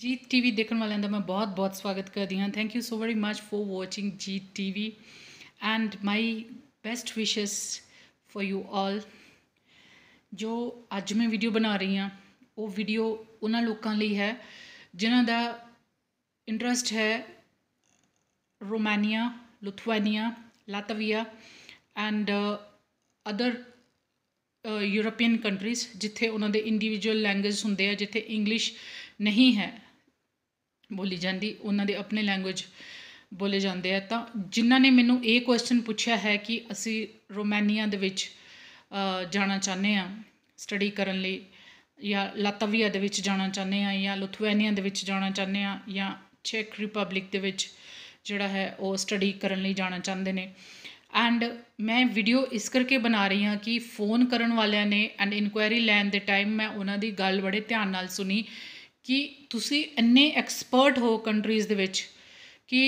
ਜੀਤ TV ਦੇਖਣ ਵਾਲਿਆਂ ਦਾ ਮੈਂ ਬਹੁਤ-ਬਹੁਤ ਸਵਾਗਤ ਕਰਦੀ ਹਾਂ thank you so very much for watching Jeet TV and my best wishes for you all ਜੋ ਅੱਜ ਮੈਂ ਵੀਡੀਓ ਬਣਾ ਰਹੀ ਹਾਂ ਉਹ ਵੀਡੀਓ ਉਹਨਾਂ ਲੋਕਾਂ ਲਈ ਹੈ ਜਿਨ੍ਹਾਂ ਦਾ ਇੰਟਰਸਟ ਹੈ Romania Lithuania Latvia and other European countries ਜਿੱਥੇ ਉਹਨਾਂ ਦੇ ਇੰਡੀਵਿਜੂਅਲ ਲੈਂਗੁਏਜ ਹੁੰਦੇ ਆ ਜਿੱਥੇ ਇੰਗਲਿਸ਼ ਨਹੀਂ ਹੈ ਬੋਲੀ ਜਾਂਦੀ ਉਹਨਾਂ ਦੇ ਆਪਣੇ ਲੈਂਗੁਏਜ ਬੋਲੇ ਜਾਂਦੇ ਆ ਤਾਂ ਜਿਨ੍ਹਾਂ ਨੇ ਮੈਨੂੰ ਇਹ ਕੁਐਸਚਨ ਪੁੱਛਿਆ ਹੈ ਕਿ ਅਸੀਂ ਰੋਮਾਨੀਆ ਦੇ ਵਿੱਚ ਜਾਣਾ ਚਾਹੁੰਦੇ ਆ ਸਟੱਡੀ ਕਰਨ ਲਈ ਜਾਂ ਲਾਤਵੀਆ ਦੇ ਵਿੱਚ ਜਾਣਾ ਚਾਹੁੰਦੇ ਆ ਜਾਂ ਲੁਥੁਆਨੀਆ ਦੇ ਵਿੱਚ ਜਾਣਾ ਚਾਹੁੰਦੇ ਆ ਜਾਂ ਚੈਕ ਰਿਪਬਲਿਕ ਦੇ ਵਿੱਚ ਜਿਹੜਾ ਹੈ ਉਹ ਸਟੱਡੀ ਕਰਨ ਲਈ ਜਾਣਾ ਚਾਹੁੰਦੇ ਨੇ ਐਂਡ ਮੈਂ ਵੀਡੀਓ ਇਸ ਕਰਕੇ ਬਣਾ ਰਹੀ ਹਾਂ ਕਿ ਫੋਨ ਕਰਨ ਵਾਲਿਆਂ ਨੇ ਐਂਡ ਇਨਕੁਆਇਰੀ ਲੈਣ ਦੇ ਟਾਈਮ ਮੈਂ ਉਹਨਾਂ ਦੀ ਗੱਲ ਬੜੇ ਧਿਆਨ ਨਾਲ ਸੁਣੀ ਕਿ ਤੁਸੀਂ ਇੰਨੇ ਐਕਸਪਰਟ ਹੋ ਕੰਟਰੀਜ਼ ਦੇ ਵਿੱਚ ਕਿ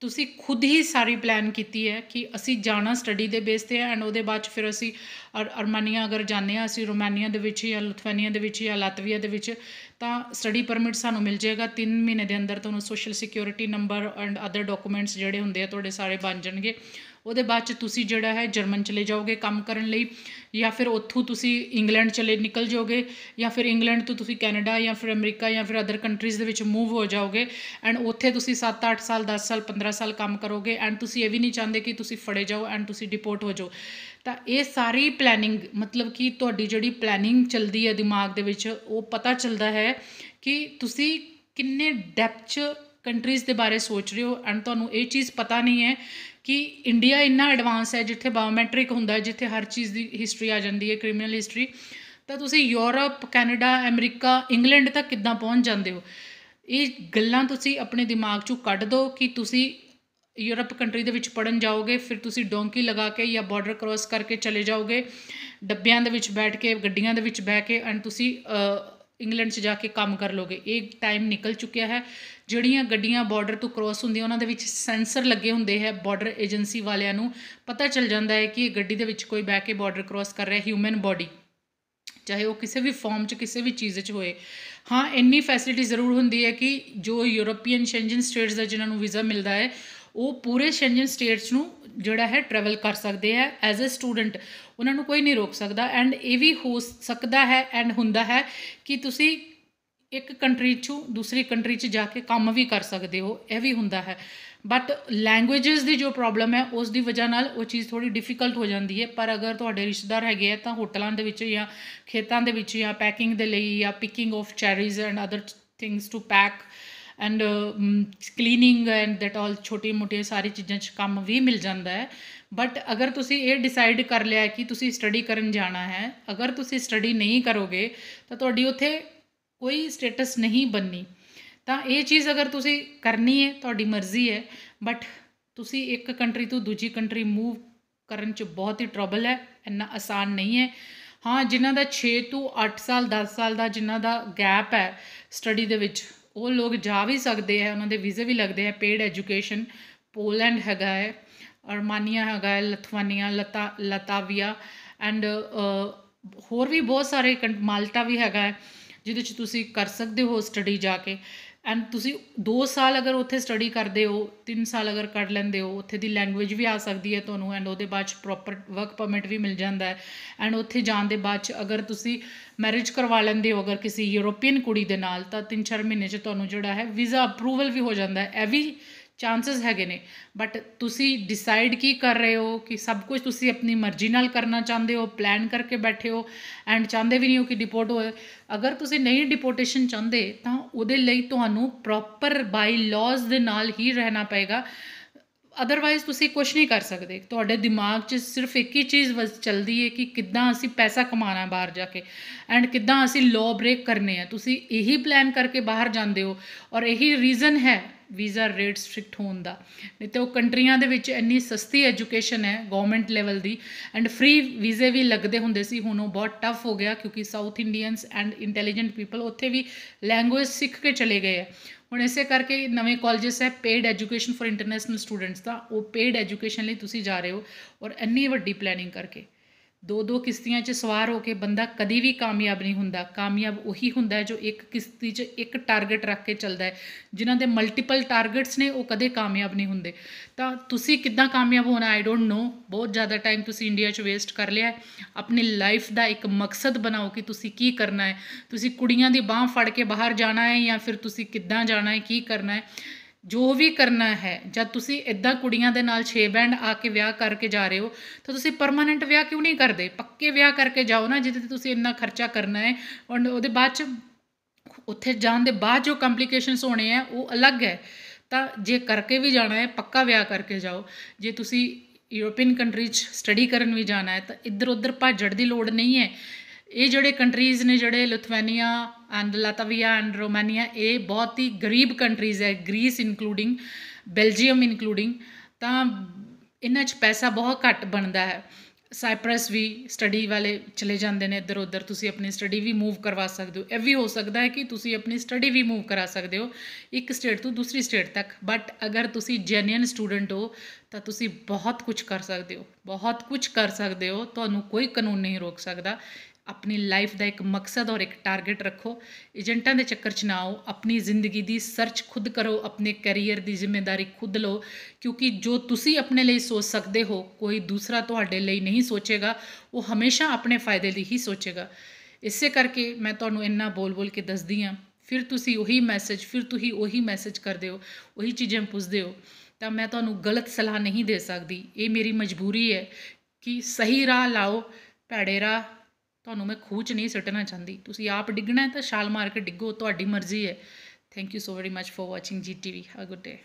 ਤੁਸੀਂ ਖੁਦ ਹੀ ਸਾਰੀ ਪਲਾਨ ਕੀਤੀ ਹੈ ਕਿ ਅਸੀਂ ਜਾਣਾ ਸਟੱਡੀ ਦੇ ਬੇਸ ਤੇ ਐਂਡ ਉਹਦੇ ਬਾਅਦ ਫਿਰ ਅਸੀਂ ਅਰਮਾਨੀਆ ਅਗਰ ਜਾਂਦੇ ਆ ਅਸੀਂ ਰੋਮਾਨੀਆ ਦੇ ਵਿੱਚ ਜਾਂ ਲਿਥੁਆਨੀਆ ਦੇ ਵਿੱਚ ਜਾਂ ਲਾਤਵੀਆ ਦੇ ਵਿੱਚ ਤਾਂ ਸਟੱਡੀ ਪਰਮਿਟ ਸਾਨੂੰ ਮਿਲ ਜਾਏਗਾ 3 ਮਹੀਨੇ ਦੇ ਅੰਦਰ ਤੁਹਾਨੂੰ social security number and other documents ਜਿਹੜੇ ਹੁੰਦੇ ਆ ਤੁਹਾਡੇ ਸਾਰੇ ਬਣ ਜਾਣਗੇ ਉਹਦੇ ਬਾਅਦ ਚ ਤੁਸੀਂ ਜਿਹੜਾ ਹੈ ਜਰਮਨ ਚਲੇ ਜਾਓਗੇ ਕੰਮ ਕਰਨ ਲਈ ਜਾਂ ਫਿਰ ਉੱਥੋਂ ਤੁਸੀਂ ਇੰਗਲੈਂਡ ਚਲੇ ਨਿਕਲ ਜਾਓਗੇ ਜਾਂ ਫਿਰ ਇੰਗਲੈਂਡ ਤੋਂ ਤੁਸੀਂ ਕੈਨੇਡਾ ਜਾਂ ਫਿਰ ਅਮਰੀਕਾ ਜਾਂ ਫਿਰ ਅਦਰ ਕੰਟਰੀਜ਼ ਦੇ ਵਿੱਚ ਮੂਵ ਹੋ ਜਾਓਗੇ ਐਂਡ ਉੱਥੇ ਤੁਸੀਂ 7-8 ਸਾਲ 10 ਸਾਲ 15 ਸਾਲ ਕੰਮ ਕਰੋਗੇ ਐਂਡ ਤੁਸੀਂ ਇਹ ਵੀ ਨਹੀਂ ਚਾਹੁੰਦੇ ਕਿ ਤੁਸੀਂ ਫੜੇ ਜਾਓ ਐਂਡ ਤੁਸੀਂ ਡਿਪੋਰਟ ਹੋ ਜਾਓ ਤਾਂ ਇਹ ਸਾਰੀ ਪਲੈਨਿੰਗ ਮਤਲਬ ਕਿ ਤੁਹਾਡੀ ਜਿਹੜੀ ਪਲੈਨਿੰਗ ਚੱਲਦੀ ਹੈ ਦਿਮਾਗ ਦੇ ਵਿੱਚ ਉਹ ਪਤਾ ਚੱਲਦਾ ਹੈ ਕਿ ਤੁਸੀਂ ਕਿੰਨੇ ਡੈਪਥ ਚ ਕੰਟਰੀਜ਼ ਦੇ ਬਾਰੇ ਸੋਚ ਰਹੇ ਹੋ ਐਂਡ ਤੁਹਾਨੂੰ ਇਹ ਚੀਜ਼ ਪਤਾ ਨਹੀਂ ਹੈ ਕਿ ਇੰਡੀਆ ਇੰਨਾ ਐਡਵਾਂਸ ਹੈ ਜਿੱਥੇ ਬਾਇਓਮੈਟ੍ਰਿਕ ਹੁੰਦਾ ਜਿੱਥੇ ਹਰ ਚੀਜ਼ ਦੀ ਹਿਸਟਰੀ ਆ ਜਾਂਦੀ ਹੈ ਕ੍ਰਿਮੀਨਲ ਹਿਸਟਰੀ ਤਾਂ ਤੁਸੀਂ ਯੂਰਪ ਕੈਨੇਡਾ ਅਮਰੀਕਾ ਇੰਗਲੈਂਡ ਤੱਕ ਕਿੱਦਾਂ ਪਹੁੰਚ ਜਾਂਦੇ ਹੋ ਇਹ ਗੱਲਾਂ ਤੁਸੀਂ ਆਪਣੇ ਦਿਮਾਗ 'ਚੋਂ ਕੱਢ ਦਿਓ ਕਿ ਤੁਸੀਂ ਯੂਰਪ ਕੰਟਰੀ ਦੇ ਵਿੱਚ ਪੜਨ ਜਾਓਗੇ ਫਿਰ ਤੁਸੀਂ ਡੋਂਕੀ ਲਗਾ ਕੇ ਜਾਂ ਬਾਰਡਰ ਕ੍ਰੋਸ ਕਰਕੇ ਚਲੇ ਜਾਓਗੇ ਡੱਬਿਆਂ ਦੇ ਵਿੱਚ ਬੈਠ ਕੇ ਗੱਡੀਆਂ ਦੇ ਵਿੱਚ ਬਹਿ ਕੇ ਐਂਡ ਤੁਸੀਂ ਇੰਗਲੈਂਡ 'ਚ ਜਾ ਕੇ ਕੰਮ ਕਰ ਲੋਗੇ ਇਹ ਟਾਈਮ ਨਿਕਲ ਚੁੱਕਿਆ ਹੈ ਜਿਹੜੀਆਂ ਗੱਡੀਆਂ ਬਾਰਡਰ ਤੋਂ ਕ੍ਰੋਸ ਹੁੰਦੀਆਂ ਉਹਨਾਂ ਦੇ ਵਿੱਚ ਸੈਂਸਰ ਲੱਗੇ ਹੁੰਦੇ ਹੈ ਬਾਰਡਰ ਏਜੰਸੀ ਵਾਲਿਆਂ ਨੂੰ ਪਤਾ ਚੱਲ ਜਾਂਦਾ ਹੈ ਕਿ ਇਹ ਗੱਡੀ ਦੇ ਵਿੱਚ ਕੋਈ ਬੈ ਕੇ ਬਾਰਡਰ ਕ੍ਰੋਸ ਕਰ ਰਿਹਾ ਹਿਊਮਨ ਬਾਡੀ ਚਾਹੇ ਉਹ ਕਿਸੇ ਵੀ ਫਾਰਮ 'ਚ ਕਿਸੇ ਵੀ ਚੀਜ਼ 'ਚ ਹੋਏ ਹਾਂ ਇੰਨੀ ਫੈਸਿਲਿਟੀ ਜ਼ਰੂਰ ਹੁੰਦੀ ਹੈ ਕਿ ਜੋ ਯੂਰੋਪੀਅਨ ਸ਼ੈਂਜਨ ਸਟੇਟਸ ਦਾ ਜਿਨ੍ਹਾਂ ਨੂੰ ਵੀਜ਼ਾ ਮਿਲਦਾ ਹੈ ਉਹ ਪੂਰੇ ਸ਼ੈਂਜਨ ਸਟੇਟਸ ਨੂੰ ਜਿਹੜਾ ਹੈ ਟਰੈਵਲ ਕਰ ਸਕਦੇ ਆ ਐਜ਼ ਅ ਸਟੂਡੈਂਟ ਉਹਨਾਂ ਨੂੰ ਕੋਈ ਨਹੀਂ ਰੋਕ ਸਕਦਾ ਐਂਡ ਇਹ ਵੀ ਹੋ ਸਕਦਾ ਹੈ ਐਂਡ ਹੁੰਦਾ ਹੈ ਕਿ ਤੁਸੀਂ ਇੱਕ ਕੰਟਰੀ ਚੋਂ ਦੂਸਰੀ ਕੰਟਰੀ 'ਚ ਜਾ ਕੇ ਕੰਮ ਵੀ ਕਰ ਸਕਦੇ ਹੋ ਇਹ ਵੀ ਹੁੰਦਾ ਹੈ ਬਟ ਲੈਂਗੁਏਜਸ ਦੀ ਜੋ ਪ੍ਰੋਬਲਮ ਹੈ ਉਸ ਦੀ ਵਜ੍ਹਾ ਨਾਲ ਉਹ ਚੀਜ਼ ਥੋੜੀ ਡਿਫਿਕਲਟ ਹੋ ਜਾਂਦੀ ਹੈ ਪਰ ਅਗਰ ਤੁਹਾਡੇ ਰਿਸ਼ਤੇਦਾਰ ਹੈਗੇ ਆ ਤਾਂ ਹੋਟਲਾਂ ਦੇ ਵਿੱਚ ਜਾਂ ਖੇਤਾਂ ਦੇ ਵਿੱਚ ਜਾਂ ਪੈਕਿੰਗ ਦੇ ਲਈ ਜਾਂ picking of cherries and other things to pack and cleaning and that all ਛੋਟੀ ਮੋਟੀ ਸਾਰੀ ਚੀਜ਼ਾਂ 'ਚ ਕੰਮ ਵੀ ਮਿਲ ਜਾਂਦਾ ਹੈ ਬਟ ਅਗਰ ਤੁਸੀਂ ਇਹ ਡਿਸਾਈਡ ਕਰ ਲਿਆ ਕਿ ਤੁਸੀਂ ਸਟੱਡੀ ਕਰਨ ਜਾਣਾ ਹੈ ਅਗਰ ਤੁਸੀਂ ਸਟੱਡੀ ਨਹੀਂ ਕਰੋਗੇ ਤਾਂ ਤੁਹਾਡੀ ਉੱਥੇ ਕੋਈ ਸਟੇਟਸ ਨਹੀਂ ਬਣਨੀ ਤਾਂ ਇਹ ਚੀਜ਼ ਅਗਰ ਤੁਸੀਂ ਕਰਨੀ ਹੈ ਤੁਹਾਡੀ ਮਰਜ਼ੀ ਹੈ ਬਟ ਤੁਸੀਂ ਇੱਕ ਕੰਟਰੀ ਤੋਂ ਦੂਜੀ ਕੰਟਰੀ ਮੂਵ ਕਰਨ 'ਚ ਬਹੁਤ ਹੀ ਟਰਬਲ ਹੈ ਇੰਨਾ ਆਸਾਨ ਨਹੀਂ ਹੈ ਹਾਂ ਜਿਨ੍ਹਾਂ ਦਾ 6 ਤੋਂ 8 ਸਾਲ 10 ਸਾਲ ਦਾ ਜਿਨ੍ਹਾਂ ਦਾ ਗੈਪ ਹੈ ਸਟੱਡੀ ਦੇ ਵਿੱਚ ਉਹ ਲੋਕ ਜਾ ਵੀ ਸਕਦੇ ਆ ਉਹਨਾਂ ਦੇ ਵੀਜ਼ੇ ਵੀ ਲੱਗਦੇ ਆ ਪੇਡ ਐਜੂਕੇਸ਼ਨ ਪੋਲੈਂਡ ਹੈਗਾ ਹੈ ਅਰਮਾਨੀਆ ਹੈਗਾ ਹੈ ਲਥਵਾਨੀਆ ਲਤਾ ਲਤਾਵੀਆ ਐਂਡ ਹੋਰ ਵੀ ਬਹੁਤ ਸਾਰੇ ਮਾਲਟਾ ਵੀ ਹੈਗਾ ਹੈ ਜਿਹਦੇ 'ਚ ਤੁਸੀਂ ਕਰ ਸਕਦੇ ਹੋ ਸਟੱਡੀ ਜਾ ਕੇ ਐਂਡ ਤੁਸੀਂ 2 ਸਾਲ ਅਗਰ ਉੱਥੇ ਸਟੱਡੀ ਕਰਦੇ ਹੋ 3 ਸਾਲ ਅਗਰ ਕੱਢ ਲੈਂਦੇ ਹੋ ਉੱਥੇ ਦੀ ਲੈਂਗੁਏਜ ਵੀ ਆ ਸਕਦੀ ਹੈ ਤੁਹਾਨੂੰ ਐਂਡ ਉਹਦੇ ਬਾਅਦ ਚ ਪ੍ਰੋਪਰ ਵਰਕ ਪਰਮਿਟ ਵੀ ਮਿਲ ਜਾਂਦਾ ਹੈ ਐਂਡ ਉੱਥੇ ਜਾਣ ਦੇ ਬਾਅਦ ਚ ਅਗਰ ਤੁਸੀਂ ਮੈਰਿਜ ਕਰਵਾ ਲੈਂਦੇ ਹੋ ਅਗਰ ਕਿਸੇ ਯੂਰੋਪੀਅਨ ਕੁੜੀ ਦੇ ਨਾਲ ਤਾਂ 3-4 ਮਹੀਨੇ ਚ ਤੁਹਾਨੂੰ ਜਿਹੜਾ ਹੈ ਵੀਜ਼ਾ ਅਪਰੂਵਲ ਵੀ ਹੋ ਜਾਂਦਾ ਹੈ ਐਵੀ ਵੀ ਚਾਂਸਸ ਹੈਗੇ ਨੇ ਬਟ ਤੁਸੀਂ ਡਿਸਾਈਡ ਕੀ ਕਰ ਰਹੇ ਹੋ ਕਿ ਸਭ ਕੁਝ ਤੁਸੀਂ ਆਪਣੀ ਮਰਜ਼ੀ ਨਾਲ ਕਰਨਾ ਚਾਹੁੰਦੇ ਹੋ ਪਲਾਨ ਕਰਕੇ ਬੈਠੇ ਹੋ ਐਂਡ ਚਾਹੁੰਦੇ ਵੀ ਨਹੀਂ ਹੋ ਕਿ ਡਿਪੋਰਟ ਹੋਏ ਅਗਰ ਤੁਸੀਂ ਨਹੀਂ ਡਿਪੋਰਟੇਸ਼ਨ ਚਾਹੁੰਦੇ ਤਾਂ ਉਹਦੇ ਲਈ ਤੁਹਾਨੂੰ ਪ੍ਰੋਪਰ ਬਾਈ ਲਾਜ਼ ਦੇ ਨਾਲ ਹੀ ਰਹਿਣਾ ਪਏਗਾ ਅਦਰਵਾਈਜ਼ ਤੁਸੀਂ ਕੁਝ ਨਹੀਂ ਕਰ ਸਕਦੇ ਤੁਹਾਡੇ ਦਿਮਾਗ 'ਚ ਸਿਰਫ ਇੱਕ ਹੀ ਚੀਜ਼ ਚੱਲਦੀ ਹੈ ਕਿ ਕਿੱਦਾਂ ਅਸੀਂ ਪੈਸਾ ਕਮਾਉਣਾ ਬਾਹਰ ਜਾ ਕੇ ਐਂਡ ਕਿੱਦਾਂ ਅਸੀਂ ਲਾਅ ਬ੍ਰੇਕ ਕਰਨੇ ਆ ਤੁਸੀਂ ਇਹੀ ਪਲਾਨ ਕਰਕੇ ਬਾਹਰ ਜਾਂਦੇ ਹੋ ਔਰ ਇਹੀ ਰੀਜ਼ਨ ਹੈ ਵੀਜ਼ਾ ਰੇਟ ਸਟ੍ਰਿਕਟ ਹੋਣ ਦਾ ਨਹੀਂ ਤੇ ਉਹ ਕੰਟਰੀਆਂ ਦੇ ਵਿੱਚ ਇੰਨੀ ਸਸਤੀ ਐਜੂਕੇਸ਼ਨ ਹੈ ਗਵਰਨਮੈਂਟ ਲੈਵਲ ਦੀ ਐਂਡ ਫ੍ਰੀ ਵੀਜ਼ੇ ਵੀ ਲੱਗਦੇ ਹੁੰਦੇ ਸੀ ਹੁਣ ਉਹ ਬਹੁਤ ਟਫ ਹੋ ਗਿਆ ਕਿਉਂਕਿ South Indians and intelligent people ਉੱਥੇ ਵੀ ਲੈਂਗੁਏਜ ਸਿੱਖ ਕੇ ਚਲੇ ਗਏ ਆ ਹੁਣ ਇਸੇ ਕਰਕੇ ਨਵੇਂ ਕਾਲਜਸ ਹੈ paid education for international students ਦਾ ਉਹ ਪੇਡ ਐਜੂਕੇਸ਼ਨ ਲਈ ਤੁਸੀਂ ਜਾ ਰਹੇ ਹੋ ਔਰ ਇੰਨੀ ਵੱਡੀ ਪਲੈਨਿੰਗ ਕਰਕੇ ਦੋ ਦੋ ਕਿਸ਼ਤੀਆਂ 'ਚ ਸਵਾਰ ਹੋ ਕੇ ਬੰਦਾ ਕਦੀ ਵੀ ਕਾਮਯਾਬ ਨਹੀਂ ਹੁੰਦਾ ਕਾਮਯਾਬ ਉਹੀ ਹੁੰਦਾ ਜੋ ਇੱਕ ਕਿਸ਼ਤੀ 'ਚ ਇੱਕ ਟਾਰਗੇਟ ਰੱਖ ਕੇ ਚੱਲਦਾ ਹੈ ਜਿਨ੍ਹਾਂ ਦੇ ਮਲਟੀਪਲ ਟਾਰਗੇਟਸ ਨੇ ਉਹ ਕਦੇ ਕਾਮਯਾਬ ਨਹੀਂ ਹੁੰਦੇ ਤਾਂ ਤੁਸੀਂ ਕਿੱਦਾਂ ਕਾਮਯਾਬ ਹੋਣਾ ਆਈ ਡੋਨਟ ਨੋ ਬਹੁਤ ਜ਼ਿਆਦਾ ਟਾਈਮ ਤੁਸੀਂ ਇੰਡੀਆ 'ਚ ਵੇਸਟ ਕਰ ਲਿਆ ਆਪਣੀ ਲਾਈਫ ਦਾ ਇੱਕ ਮਕਸਦ ਬਣਾਓ ਕਿ ਤੁਸੀਂ ਕੀ ਕਰਨਾ ਹੈ ਤੁਸੀਂ ਕੁੜੀਆਂ ਦੀ ਬਾਹ ਫੜ ਕੇ ਬਾਹਰ ਜਾਣਾ ਹੈ ਜਾਂ ਫਿਰ ਤੁਸੀਂ ਕਿੱਦਾਂ ਜਾਣਾ ਹੈ ਕੀ ਕਰਨਾ ਹੈ ਜੋ ਵੀ ਕਰਨਾ ਹੈ ਜਦ ਤੁਸੀਂ ਇਦਾਂ ਕੁੜੀਆਂ ਦੇ ਨਾਲ 6 ਬੈਂਡ ਆ ਕੇ ਵਿਆਹ ਕਰਕੇ ਜਾ ਰਹੇ ਹੋ ਤਾਂ ਤੁਸੀਂ ਪਰਮਾਨੈਂਟ ਵਿਆਹ ਕਿਉਂ ਨਹੀਂ ਕਰਦੇ ਪੱਕੇ ਵਿਆਹ ਕਰਕੇ ਜਾਓ ਨਾ ਜਿੱਤੇ ਤੁਸੀਂ ਇੰਨਾ ਖਰਚਾ ਕਰਨਾ ਹੈ ਔਰ ਉਹਦੇ ਬਾਅਦ ਚ ਉੱਥੇ ਜਾਣ ਦੇ ਬਾਅਦ ਜੋ ਕੰਪਲਿਕੇਸ਼ਨਸ ਹੋਣੇ ਆ ਉਹ ਅਲੱਗ ਹੈ ਤਾਂ ਜੇ ਕਰਕੇ ਵੀ ਜਾਣਾ ਹੈ ਪੱਕਾ ਵਿਆਹ ਕਰਕੇ ਜਾਓ ਜੇ ਤੁਸੀਂ ਯੂਰੋਪੀਅਨ ਕੰਟਰੀ 'ਚ ਸਟੱਡੀ ਕਰਨ ਵੀ ਜਾਣਾ ਹੈ ਤਾਂ ਇੱਧਰ ਉੱਧਰ ਭੱਜੜ ਦੀ ਲੋੜ ਨਹੀਂ ਹੈ ਇਹ ਜਿਹੜੇ ਕੰਟਰੀਜ਼ ਨੇ ਜਿਹੜੇ Lithuania and Latvia and Romania ਇਹ ਬਹੁਤ ਹੀ ਗਰੀਬ ਕੰਟਰੀਜ਼ ਹੈ ਗ੍ਰੀਸ ਇਨਕਲੂਡਿੰਗ ਬੈਲਜੀਅਮ ਇਨਕਲੂਡਿੰਗ ਤਾਂ ਇਹਨਾਂ 'ਚ ਪੈਸਾ ਬਹੁਤ ਘੱਟ ਬਣਦਾ ਹੈ ਸਾਈਪ੍ਰਸ ਵੀ ਸਟੱਡੀ ਵਾਲੇ ਚਲੇ ਜਾਂਦੇ ਨੇ ਇੱਧਰ ਉੱਧਰ ਤੁਸੀਂ ਆਪਣੀ ਸਟੱਡੀ ਵੀ ਮੂਵ ਕਰਵਾ ਸਕਦੇ ਹੋ ਇਹ ਵੀ ਹੋ ਸਕਦਾ ਹੈ ਕਿ ਤੁਸੀਂ ਆਪਣੀ ਸਟੱਡੀ ਵੀ ਮੂਵ ਕਰਾ ਸਕਦੇ ਹੋ ਇੱਕ ਸਟੇਟ ਤੋਂ ਦੂਸਰੀ ਸਟੇਟ ਤੱਕ ਬਟ ਅਗਰ ਤੁਸੀਂ ਜੈਨੂਇਨ ਸਟੂਡੈਂਟ ਹੋ ਤਾਂ ਤੁਸੀਂ ਬਹੁਤ ਕੁਝ ਕਰ ਸਕਦੇ ਹੋ ਬਹੁਤ ਕੁਝ ਕਰ ਸਕਦੇ ਹੋ ਤੁਹਾਨੂੰ ਕੋਈ ਕਾਨੂੰਨ ਨਹੀਂ ਰੋਕ ਸਕਦਾ ਆਪਣੀ ਲਾਈਫ ਦਾ ਇੱਕ ਮਕਸਦ ਔਰ ਇੱਕ ਟਾਰਗੇਟ ਰੱਖੋ ਏਜੰਟਾਂ ਦੇ ਚੱਕਰ 'ਚ ਨਾ ਆਓ ਆਪਣੀ ਜ਼ਿੰਦਗੀ ਦੀ ਸਰਚ ਖੁਦ ਕਰੋ ਆਪਣੇ ਕੈਰੀਅਰ ਦੀ ਜ਼ਿੰਮੇਵਾਰੀ ਖੁਦ ਲਓ ਕਿਉਂਕਿ ਜੋ ਤੁਸੀਂ ਆਪਣੇ ਲਈ ਸੋਚ ਸਕਦੇ ਹੋ ਕੋਈ ਦੂਸਰਾ ਤੁਹਾਡੇ ਲਈ ਨਹੀਂ ਸੋਚੇਗਾ ਉਹ ਹਮੇਸ਼ਾ ਆਪਣੇ ਫਾਇਦੇ ਲਈ ਹੀ ਸੋਚੇਗਾ ਇਸੇ ਕਰਕੇ ਮੈਂ ਤੁਹਾਨੂੰ ਇੰਨਾ ਬੋਲ-ਬੋਲ ਕੇ ਦੱਸਦੀ ਆ ਫਿਰ ਤੁਸੀਂ ਉਹੀ ਮੈਸੇਜ ਫਿਰ ਤੁਸੀਂ ਉਹੀ ਮੈਸੇਜ ਕਰਦੇ ਹੋ ਉਹੀ ਚੀਜ਼ਾਂ ਪੁੱਛਦੇ ਹੋ ਤਾਂ ਮੈਂ ਤੁਹਾਨੂੰ ਗਲਤ ਸਲਾਹ ਨਹੀਂ ਦੇ ਸਕਦੀ ਇਹ ਮੇਰੀ ਮਜਬੂਰੀ ਹੈ ਕਿ ਸਹੀ ਰਾਹ ਲਾਓ ਪੜੇਰਾ ਤੁਹਾਨੂੰ ਮੈਂ ਖੂਚ ਨਹੀਂ ਸਟਣਾ ਚਾਹੁੰਦੀ ਤੁਸੀਂ ਆਪ ਡਿੱਗਣਾ ਤਾਂ ਛਾਲ ਮਾਰ ਕੇ ਡਿੱਗੋ ਤੁਹਾਡੀ ਮਰਜ਼ੀ ਹੈ thank you so very much for watching G TV have a good day